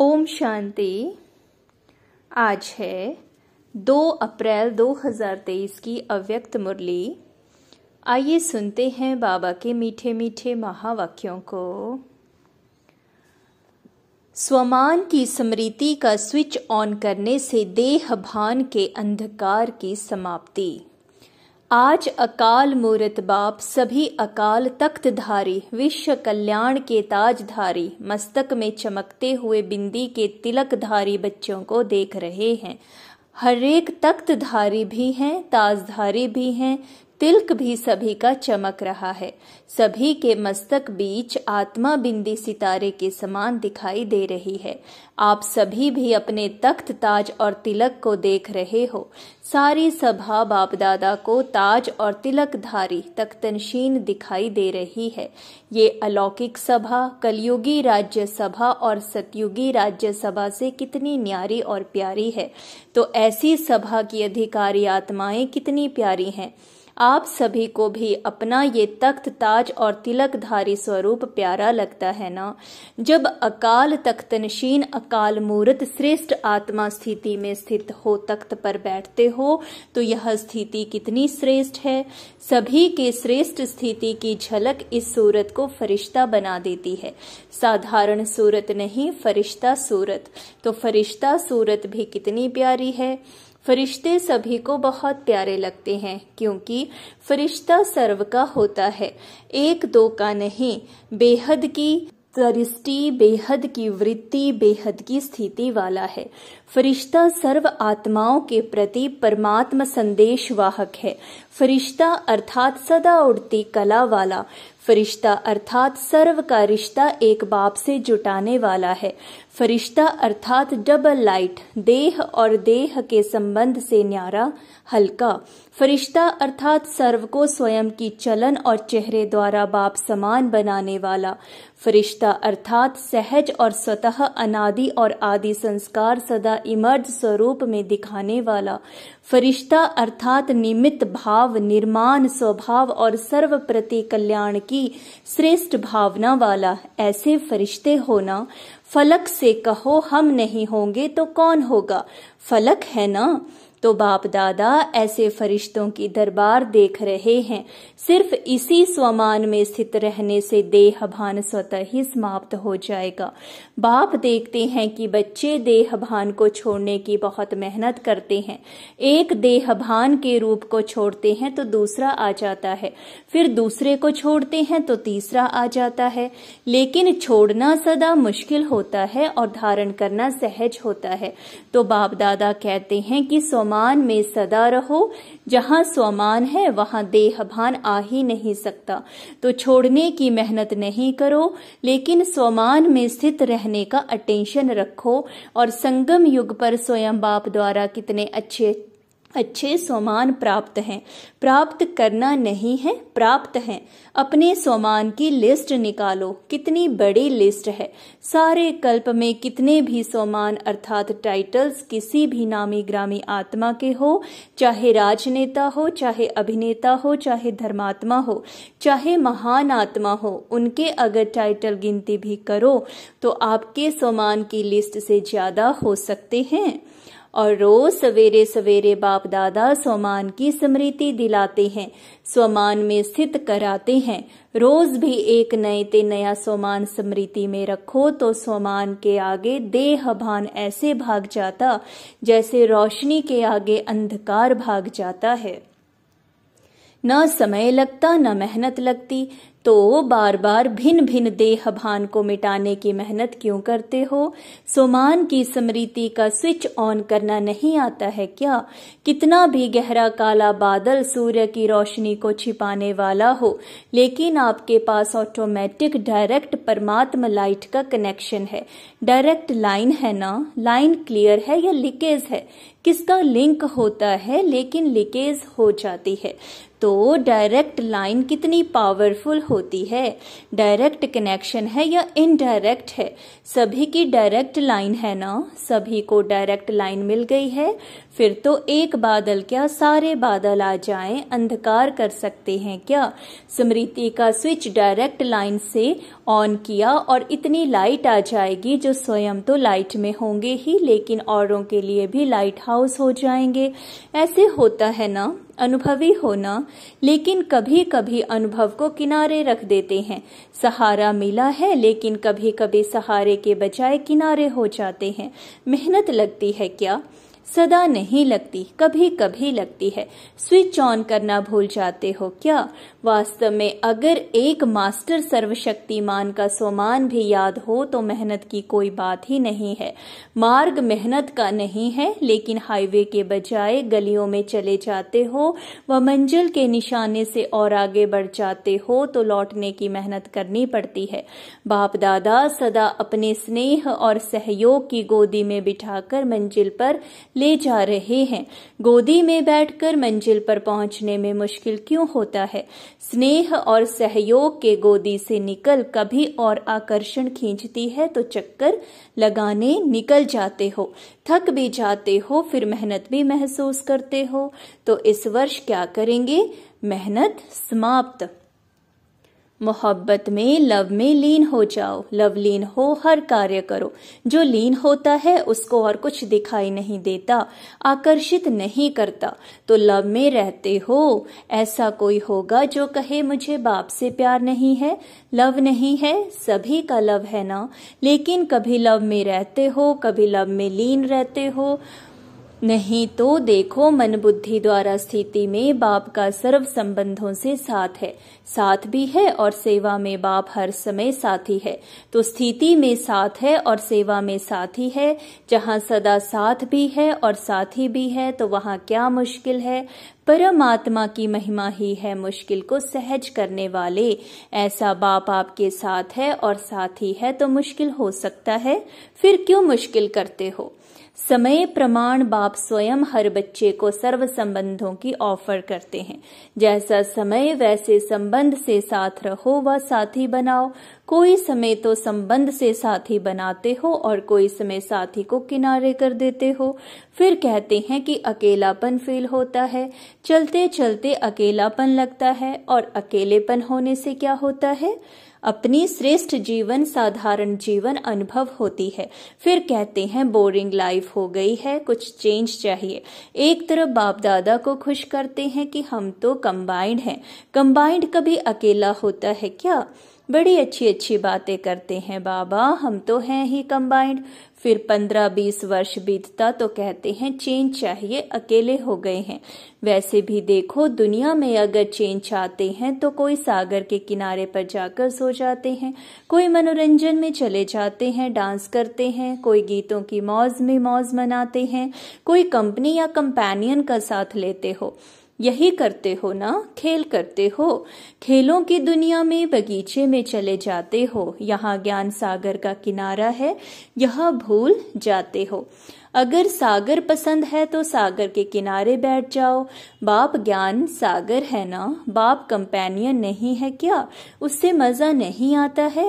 ओम शांति आज है 2 अप्रैल 2023 की अव्यक्त मुरली आइए सुनते हैं बाबा के मीठे मीठे महावाक्यों को स्वमान की स्मृति का स्विच ऑन करने से देह भान के अंधकार की समाप्ति आज अकाल मूरत बाप सभी अकाल तख्तधारी विश्व कल्याण के ताजधारी मस्तक में चमकते हुए बिंदी के तिलकधारी बच्चों को देख रहे हैं हरेक तख्तधारी भी हैं ताजधारी भी हैं तिलक भी सभी का चमक रहा है सभी के मस्तक बीच आत्मा बिंदी सितारे के समान दिखाई दे रही है आप सभी भी अपने तख्त ताज और तिलक को देख रहे हो सारी सभा बाप दादा को ताज और तिलक धारी तख्तनशीन दिखाई दे रही है ये अलौकिक सभा कलयुगी राज्य सभा और सतयुगी राज्य सभा से कितनी न्यारी और प्यारी है तो ऐसी सभा की अधिकारी आत्माएं कितनी प्यारी हैं आप सभी को भी अपना ये तख्त ताज और तिलकधारी स्वरूप प्यारा लगता है ना जब अकाल तख्तनशीन अकाल मूर्त श्रेष्ठ आत्मा स्थिति में स्थित हो तख्त पर बैठते हो तो यह स्थिति कितनी श्रेष्ठ है सभी के श्रेष्ठ स्थिति की झलक इस सूरत को फरिश्ता बना देती है साधारण सूरत नहीं फरिश्ता सूरत तो फरिश्ता सूरत भी कितनी प्यारी है फरिश्ते सभी को बहुत प्यारे लगते हैं क्योंकि फरिश्ता सर्व का होता है एक दो का नहीं बेहद की दृष्टि बेहद की वृत्ति बेहद की स्थिति वाला है फरिश्ता सर्व आत्माओं के प्रति परमात्म संदेश वाहक है फरिश्ता अर्थात सदा उड़ती कला वाला फरिश्ता अर्थात सर्व का रिश्ता एक बाप से जुटाने वाला है फरिश्ता अर्थात डबल लाइट देह और देह के संबंध से न्यारा हल्का फरिश्ता अर्थात सर्व को स्वयं की चलन और चेहरे द्वारा बाप समान बनाने वाला फरिश्ता अर्थात सहज और स्वतः अनादि और आदि संस्कार सदा इमर्ज स्वरूप में दिखाने वाला फरिश्ता अर्थात निमित्त भाव निर्माण स्वभाव और सर्व प्रति कल्याण की की श्रेष्ठ भावना वाला ऐसे फरिश्ते होना फलक से कहो हम नहीं होंगे तो कौन होगा फलक है ना तो बाप दादा ऐसे फरिश्तों की दरबार देख रहे हैं सिर्फ इसी स्वमान में स्थित रहने से देह भान स्वतः ही समाप्त हो जाएगा बाप देखते हैं कि बच्चे देह भान को छोड़ने की बहुत मेहनत करते हैं एक देह भान के रूप को छोड़ते हैं तो दूसरा आ जाता है फिर दूसरे को छोड़ते हैं तो तीसरा आ जाता है लेकिन छोड़ना सदा मुश्किल होता है और धारण करना सहज होता है तो बाप दादा कहते हैं कि स्वमान स्वमान में सदा रहो जहाँ स्वमान है वहाँ देह भान आ ही नहीं सकता तो छोड़ने की मेहनत नहीं करो लेकिन स्वमान में स्थित रहने का अटेंशन रखो और संगम युग पर स्वयं बाप द्वारा कितने अच्छे अच्छे स्वमान प्राप्त हैं प्राप्त करना नहीं है प्राप्त हैं अपने स्वमान की लिस्ट निकालो कितनी बड़ी लिस्ट है सारे कल्प में कितने भी स्वमान अर्थात टाइटल्स किसी भी नामी ग्रामी आत्मा के हो चाहे राजनेता हो चाहे अभिनेता हो चाहे धर्मात्मा हो चाहे महान आत्मा हो उनके अगर टाइटल गिनती भी करो तो आपके स्वमान की लिस्ट से ज्यादा हो सकते हैं और रोज सवेरे सवेरे बाप दादा स्वमान की स्मृति दिलाते हैं स्वमान में स्थित कराते हैं रोज भी एक नए ते नया स्वमान स्मृति में रखो तो स्वमान के आगे देह भान ऐसे भाग जाता जैसे रोशनी के आगे अंधकार भाग जाता है न समय लगता न मेहनत लगती तो बार बार भिन्न भिन्न देह भान को मिटाने की मेहनत क्यों करते हो सोमान की स्मृति का स्विच ऑन करना नहीं आता है क्या कितना भी गहरा काला बादल सूर्य की रोशनी को छिपाने वाला हो लेकिन आपके पास ऑटोमेटिक डायरेक्ट परमात्मा लाइट का कनेक्शन है डायरेक्ट लाइन है ना लाइन क्लियर है या लीकेज है किसका लिंक होता है लेकिन लीकेज हो जाती है तो डायरेक्ट लाइन कितनी पावरफुल होती है डायरेक्ट कनेक्शन है या इनडायरेक्ट है सभी की डायरेक्ट लाइन है ना सभी को डायरेक्ट लाइन मिल गई है फिर तो एक बादल क्या सारे बादल आ जाएं अंधकार कर सकते हैं क्या स्मृति का स्विच डायरेक्ट लाइन से ऑन किया और इतनी लाइट आ जाएगी जो स्वयं तो लाइट में होंगे ही लेकिन औरों के लिए भी लाइट हाउस हो जाएंगे ऐसे होता है ना अनुभवी होना लेकिन कभी कभी अनुभव को किनारे रख देते हैं सहारा मिला है लेकिन कभी कभी सहारे के बजाय किनारे हो जाते हैं मेहनत लगती है क्या सदा नहीं लगती कभी कभी लगती है स्विच ऑन करना भूल जाते हो क्या वास्तव में अगर एक मास्टर सर्वशक्तिमान का सोमान भी याद हो तो मेहनत की कोई बात ही नहीं है मार्ग मेहनत का नहीं है लेकिन हाईवे के बजाय गलियों में चले जाते हो व मंजिल के निशाने से और आगे बढ़ जाते हो तो लौटने की मेहनत करनी पड़ती है बाप दादा सदा अपने स्नेह और सहयोग की गोदी में बिठाकर मंजिल पर ले जा रहे हैं गोदी में बैठकर मंजिल पर पहुंचने में मुश्किल क्यों होता है स्नेह और सहयोग के गोदी से निकल कभी और आकर्षण खींचती है तो चक्कर लगाने निकल जाते हो थक भी जाते हो फिर मेहनत भी महसूस करते हो तो इस वर्ष क्या करेंगे मेहनत समाप्त मोहब्बत में लव में लीन हो जाओ लव लीन हो हर कार्य करो जो लीन होता है उसको और कुछ दिखाई नहीं देता आकर्षित नहीं करता तो लव में रहते हो ऐसा कोई होगा जो कहे मुझे बाप से प्यार नहीं है लव नहीं है सभी का लव है ना लेकिन कभी लव में रहते हो कभी लव में लीन रहते हो नहीं तो देखो मन बुद्धि द्वारा स्थिति में बाप का सर्व संबंधों से साथ है साथ भी है और सेवा में बाप हर समय साथी है तो स्थिति में साथ है और सेवा में साथी है जहाँ सदा साथ भी है और साथी भी है तो वहाँ क्या मुश्किल है परमात्मा की महिमा ही है मुश्किल को सहज करने वाले ऐसा बाप आपके साथ है और साथी है तो मुश्किल हो सकता है फिर क्यों मुश्किल करते हो समय प्रमाण बाप स्वयं हर बच्चे को सर्व संबंधों की ऑफर करते हैं जैसा समय वैसे संबंध से साथ रहो व साथी बनाओ कोई समय तो संबंध से साथी बनाते हो और कोई समय साथी को किनारे कर देते हो फिर कहते हैं कि अकेलापन फील होता है चलते चलते अकेलापन लगता है और अकेलेपन होने से क्या होता है अपनी श्रेष्ठ जीवन साधारण जीवन अनुभव होती है फिर कहते हैं बोरिंग लाइफ हो गई है कुछ चेंज चाहिए एक तरफ बाप दादा को खुश करते हैं कि हम तो कंबाइंड हैं कंबाइंड कभी अकेला होता है क्या बड़ी अच्छी अच्छी बातें करते हैं बाबा हम तो हैं ही कंबाइंड फिर पंद्रह बीस वर्ष बीतता तो कहते हैं चेंज चाहिए अकेले हो गए हैं वैसे भी देखो दुनिया में अगर चेंज चाहते हैं तो कोई सागर के किनारे पर जाकर सो जाते हैं कोई मनोरंजन में चले जाते हैं डांस करते हैं कोई गीतों की मौज में मौज मनाते हैं कोई कंपनी या कंपेनियन का साथ लेते हो यही करते हो ना खेल करते हो खेलों की दुनिया में बगीचे में चले जाते हो यहाँ ज्ञान सागर का किनारा है यह भूल जाते हो अगर सागर पसंद है तो सागर के किनारे बैठ जाओ बाप ज्ञान सागर है ना बाप कंपेनियन नहीं है क्या उससे मज़ा नहीं आता है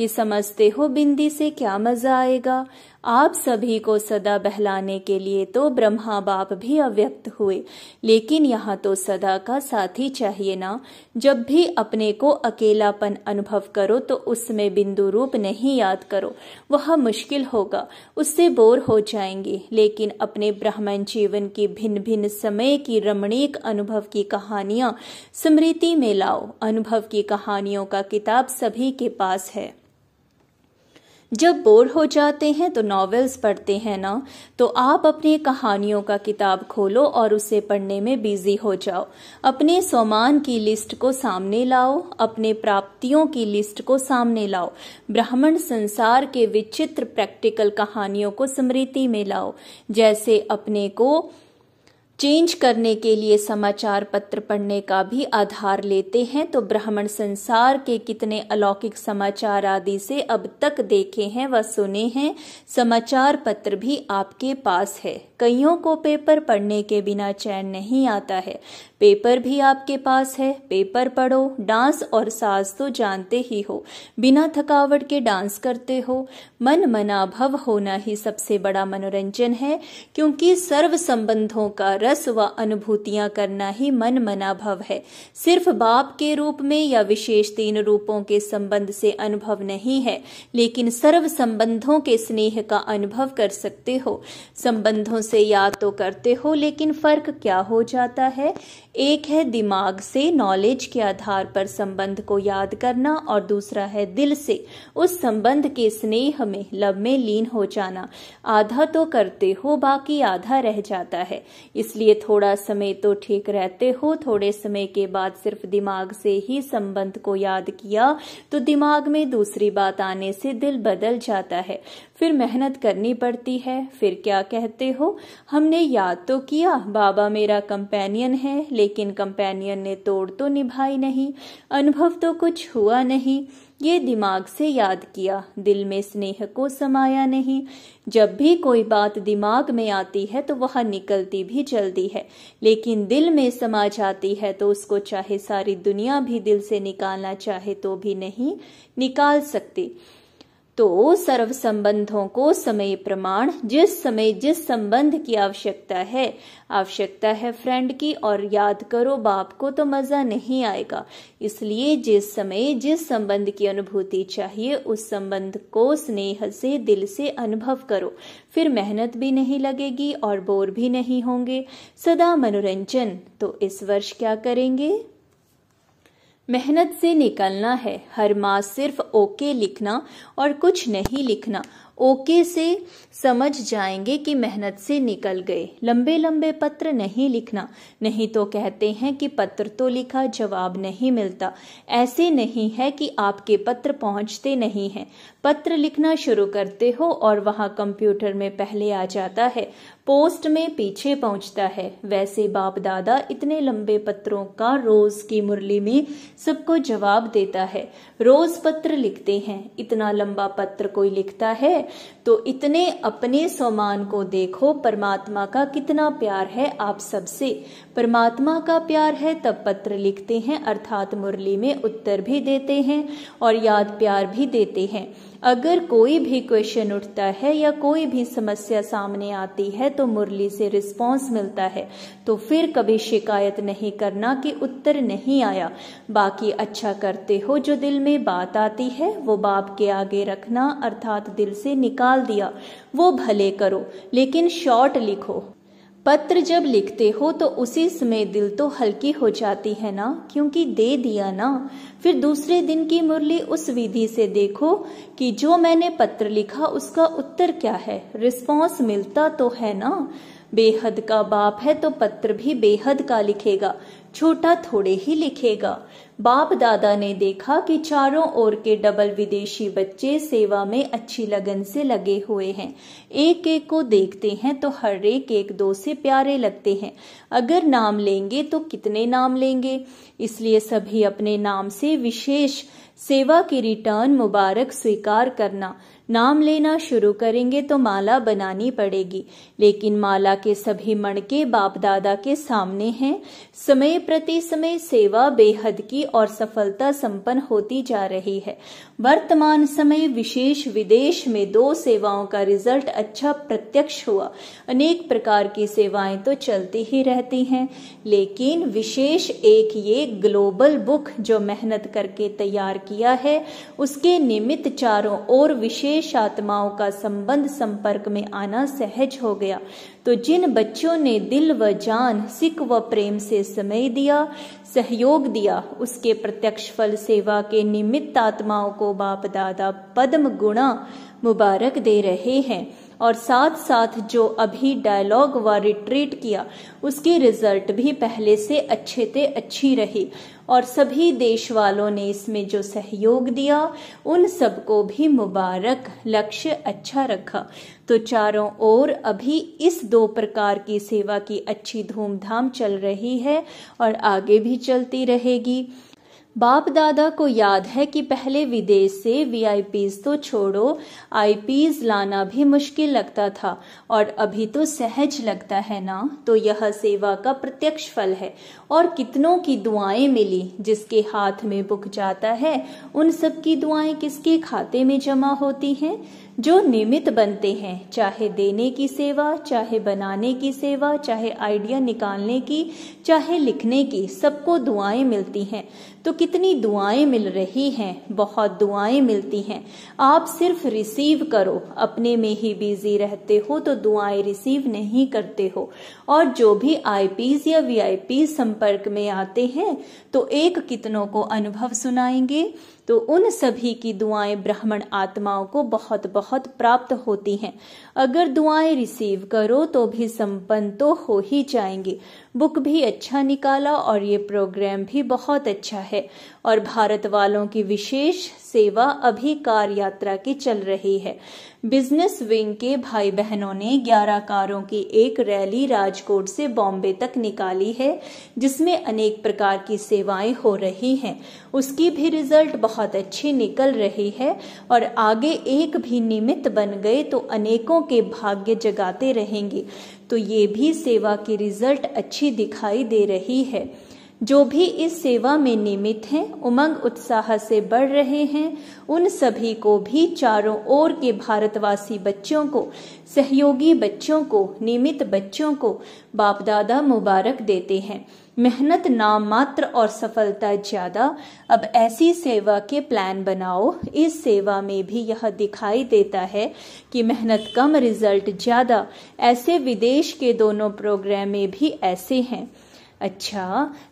ये समझते हो बिंदी से क्या मज़ा आएगा आप सभी को सदा बहलाने के लिए तो ब्रह्मा बाप भी अव्यक्त हुए लेकिन यहाँ तो सदा का साथी चाहिए ना जब भी अपने को अकेलापन अनुभव करो तो उसमें बिंदु रूप नहीं याद करो वह मुश्किल होगा उससे बोर हो जाएंगे लेकिन अपने ब्राह्मण जीवन की भिन्न भिन्न समय की रमणीक अनुभव की कहानियां स्मृति में लाओ अनुभव की कहानियों का किताब सभी के पास है जब बोर हो जाते हैं तो नॉवेल्स पढ़ते हैं ना तो आप अपनी कहानियों का किताब खोलो और उसे पढ़ने में बिजी हो जाओ अपने सामान की लिस्ट को सामने लाओ अपने प्राप्तियों की लिस्ट को सामने लाओ ब्राह्मण संसार के विचित्र प्रैक्टिकल कहानियों को स्मृति में लाओ जैसे अपने को चेंज करने के लिए समाचार पत्र पढ़ने का भी आधार लेते हैं तो ब्राह्मण संसार के कितने अलौकिक समाचार आदि से अब तक देखे हैं व सुने हैं समाचार पत्र भी आपके पास है कईयों को पेपर पढ़ने के बिना चैन नहीं आता है पेपर भी आपके पास है पेपर पढ़ो डांस और साज तो जानते ही हो बिना थकावट के डांस करते हो मन मनाभव होना ही सबसे बड़ा मनोरंजन है क्योंकि सर्व संबंधों का रस रस व अनुभूतियां करना ही मन मना भव है सिर्फ बाप के रूप में या विशेष तीन रूपों के संबंध से अनुभव नहीं है लेकिन सर्व संबंधों के स्नेह का अनुभव कर सकते हो संबंधों से याद तो करते हो लेकिन फर्क क्या हो जाता है एक है दिमाग से नॉलेज के आधार पर संबंध को याद करना और दूसरा है दिल से उस संबंध के स्नेह में लव में लीन हो जाना आधा तो करते हो बाकी आधा रह जाता है इसलिए थोड़ा समय तो ठीक रहते हो थोड़े समय के बाद सिर्फ दिमाग से ही संबंध को याद किया तो दिमाग में दूसरी बात आने से दिल बदल जाता है फिर मेहनत करनी पड़ती है फिर क्या कहते हो हमने याद तो किया बाबा मेरा कंपेनियन है लेकिन कंपेनियन ने तोड़ तो निभाई नहीं अनुभव तो कुछ हुआ नहीं ये दिमाग से याद किया दिल में स्नेह को समाया नहीं जब भी कोई बात दिमाग में आती है तो वह निकलती भी जल्दी है लेकिन दिल में समा जाती है तो उसको चाहे सारी दुनिया भी दिल से निकालना चाहे तो भी नहीं निकाल सकती तो सर्व संबंधों को समय प्रमाण जिस समय जिस संबंध की आवश्यकता है आवश्यकता है फ्रेंड की और याद करो बाप को तो मज़ा नहीं आएगा इसलिए जिस समय जिस संबंध की अनुभूति चाहिए उस संबंध को स्नेह से दिल से अनुभव करो फिर मेहनत भी नहीं लगेगी और बोर भी नहीं होंगे सदा मनोरंजन तो इस वर्ष क्या करेंगे मेहनत से निकलना है हर माह सिर्फ ओके लिखना और कुछ नहीं लिखना ओके से समझ जाएंगे कि मेहनत से निकल गए लंबे लंबे पत्र नहीं लिखना नहीं तो कहते हैं कि पत्र तो लिखा जवाब नहीं मिलता ऐसे नहीं है कि आपके पत्र पहुंचते नहीं हैं पत्र लिखना शुरू करते हो और वहाँ कंप्यूटर में पहले आ जाता है पोस्ट में पीछे पहुंचता है वैसे बाप दादा इतने लंबे पत्रों का रोज की मुरली में सबको जवाब देता है रोज पत्र लिखते हैं इतना लंबा पत्र कोई लिखता है तो इतने अपने समान को देखो परमात्मा का कितना प्यार है आप सबसे परमात्मा का प्यार है तब पत्र लिखते हैं अर्थात मुरली में उत्तर भी देते हैं और याद प्यार भी देते हैं अगर कोई भी क्वेश्चन उठता है या कोई भी समस्या सामने आती है तो मुरली से रिस्पॉन्स मिलता है तो फिर कभी शिकायत नहीं करना कि उत्तर नहीं आया बाकी अच्छा करते हो जो दिल में बात आती है वो बाप के आगे रखना अर्थात दिल से निकाल दिया वो भले करो लेकिन शॉर्ट लिखो पत्र जब लिखते हो तो उसी समय दिल तो हल्की हो जाती है ना क्योंकि दे दिया ना फिर दूसरे दिन की मुरली उस विधि से देखो कि जो मैंने पत्र लिखा उसका उत्तर क्या है रिस्पांस मिलता तो है ना बेहद का बाप है तो पत्र भी बेहद का लिखेगा छोटा थोड़े ही लिखेगा बाप दादा ने देखा कि चारों ओर के डबल विदेशी बच्चे सेवा में अच्छी लगन से लगे हुए हैं एक एक को देखते हैं तो हर एक एक दो से प्यारे लगते हैं अगर नाम लेंगे तो कितने नाम लेंगे इसलिए सभी अपने नाम से विशेष सेवा की रिटर्न मुबारक स्वीकार करना नाम लेना शुरू करेंगे तो माला बनानी पड़ेगी लेकिन माला के सभी मणके बाप दादा के सामने हैं समय प्रति समय सेवा बेहद की और सफलता संपन्न होती जा रही है वर्तमान समय विशेष विदेश में दो सेवाओं का रिजल्ट अच्छा प्रत्यक्ष हुआ अनेक प्रकार की सेवाएं तो चलती ही रहती हैं लेकिन विशेष एक ये ग्लोबल बुक जो मेहनत करके तैयार किया है उसके निमित्त चारों ओर विशेष आत्माओं का संबंध संपर्क में आना सहज हो गया तो जिन बच्चों ने दिल व जान सिख व प्रेम से समय दिया सहयोग दिया उसके प्रत्यक्ष फल सेवा के निमित्त आत्माओं को बाप दादा पद्म गुणा मुबारक दे रहे हैं और साथ साथ जो अभी डायलॉग व रिट्रीट किया उसके रिजल्ट भी पहले से अच्छे से अच्छी रही और सभी देश वालों ने इसमें जो सहयोग दिया उन सबको भी मुबारक लक्ष्य अच्छा रखा तो चारों ओर अभी इस दो प्रकार की सेवा की अच्छी धूमधाम चल रही है और आगे भी चलती रहेगी बाप दादा को याद है कि पहले विदेश से वीआईपीज तो छोड़ो आईपीज लाना भी मुश्किल लगता था और अभी तो सहज लगता है ना तो यह सेवा का प्रत्यक्ष फल है और कितनों की दुआएं मिली जिसके हाथ में बुक जाता है उन सब की दुआएं किसके खाते में जमा होती हैं जो निमित बनते हैं चाहे देने की सेवा चाहे बनाने की सेवा चाहे आइडिया निकालने की चाहे लिखने की सबको दुआएं मिलती हैं तो कितनी दुआएं मिल रही हैं बहुत दुआएं मिलती हैं आप सिर्फ रिसीव करो अपने में ही बिजी रहते हो तो दुआएं रिसीव नहीं करते हो और जो भी आईपीज या वीआईपी संपर्क में आते हैं तो एक कितनों को अनुभव सुनाएंगे तो उन सभी की दुआएं ब्राह्मण आत्माओं को बहुत बहुत प्राप्त होती हैं अगर दुआएं रिसीव करो तो भी संपन्न तो हो ही जाएंगे बुक भी अच्छा निकाला और ये प्रोग्राम भी बहुत अच्छा है और भारत वालों की विशेष सेवा अभी कार यात्रा की चल रही है बिजनेस विंग के भाई बहनों ने 11 कारों की एक रैली राजकोट से बॉम्बे तक निकाली है जिसमें अनेक प्रकार की सेवाएं हो रही हैं उसकी भी रिजल्ट बहुत अच्छी निकल रही है और आगे एक भी निमित्त बन गए तो अनेकों के भाग्य जगाते रहेंगे तो ये भी सेवा की रिजल्ट अच्छी दिखाई दे रही है जो भी इस सेवा में निमित हैं उमंग उत्साह से बढ़ रहे हैं उन सभी को भी चारों ओर के भारतवासी बच्चों को सहयोगी बच्चों को निमित बच्चों को बाप दादा मुबारक देते हैं मेहनत नाम मात्र और सफलता ज़्यादा अब ऐसी सेवा के प्लान बनाओ इस सेवा में भी यह दिखाई देता है कि मेहनत कम रिजल्ट ज़्यादा ऐसे विदेश के दोनों प्रोग्राम में भी ऐसे हैं अच्छा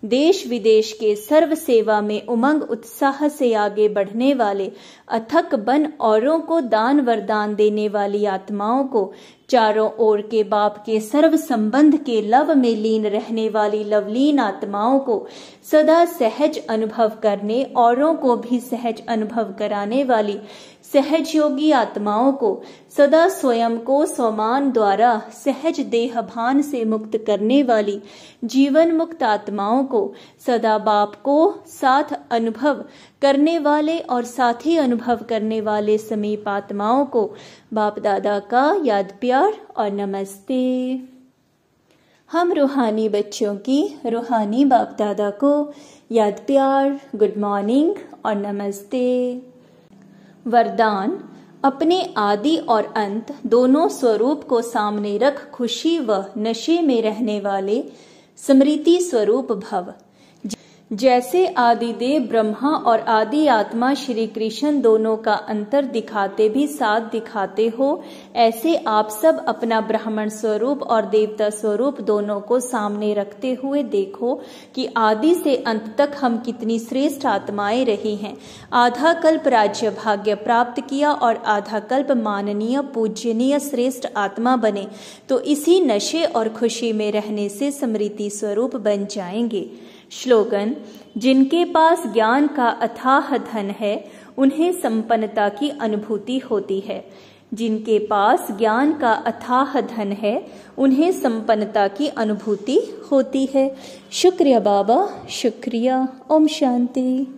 देश विदेश के सर्व सेवा में उमंग उत्साह से आगे बढ़ने वाले अथक बन औरों को दान वरदान देने वाली आत्माओं को चारों ओर के बाप के सर्व संबंध के लव में लीन रहने वाली लवलीन आत्माओं को सदा सहज अनुभव करने औरों को भी सहज अनुभव कराने वाली सहज योगी आत्माओं को सदा स्वयं को स्वमान द्वारा सहज देह भान से मुक्त करने वाली जीवन मुक्त आत्माओं को सदा बाप को साथ अनुभव करने वाले और साथ ही अनुभव करने वाले समीप आत्माओं को बाप दादा का याद प्यार और नमस्ते हम रूहानी बच्चों की रूहानी बाप दादा को याद प्यार गुड मॉर्निंग और नमस्ते वरदान अपने आदि और अंत दोनों स्वरूप को सामने रख खुशी व नशे में रहने वाले स्मृति स्वरूप भव जैसे आदिदेव ब्रह्मा और आदि आत्मा श्री कृष्ण दोनों का अंतर दिखाते भी साथ दिखाते हो ऐसे आप सब अपना ब्राह्मण स्वरूप और देवता स्वरूप दोनों को सामने रखते हुए देखो कि आदि से अंत तक हम कितनी श्रेष्ठ आत्माएं रही हैं आधा कल्प राज्य भाग्य प्राप्त किया और आधा कल्प माननीय पूजनीय श्रेष्ठ आत्मा बने तो इसी नशे और खुशी में रहने से स्मृति स्वरूप बन जाएंगे श्लोगन जिनके पास ज्ञान का अथाह धन है उन्हें संपन्नता की अनुभूति होती है जिनके पास ज्ञान का अथाह धन है उन्हें संपन्नता की अनुभूति होती है शुक्रिया बाबा शुक्रिया ओम शांति